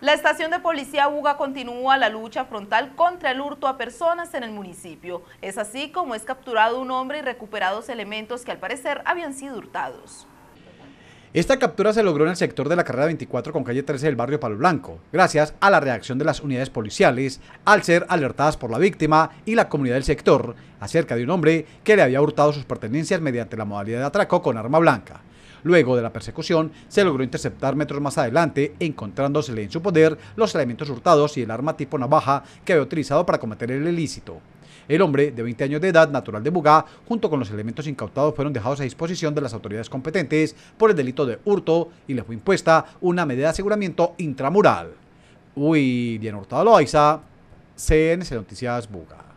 La estación de policía UGA continúa la lucha frontal contra el hurto a personas en el municipio. Es así como es capturado un hombre y recuperados elementos que al parecer habían sido hurtados. Esta captura se logró en el sector de la carrera 24 con calle 13 del barrio Palo Blanco, gracias a la reacción de las unidades policiales al ser alertadas por la víctima y la comunidad del sector acerca de un hombre que le había hurtado sus pertenencias mediante la modalidad de atraco con arma blanca. Luego de la persecución, se logró interceptar metros más adelante, encontrándosele en su poder los elementos hurtados y el arma tipo navaja que había utilizado para cometer el ilícito. El hombre, de 20 años de edad, natural de Buga, junto con los elementos incautados fueron dejados a disposición de las autoridades competentes por el delito de hurto y le fue impuesta una medida de aseguramiento intramural. Uy, bien Hurtado Loaiza, CNC Noticias Buga.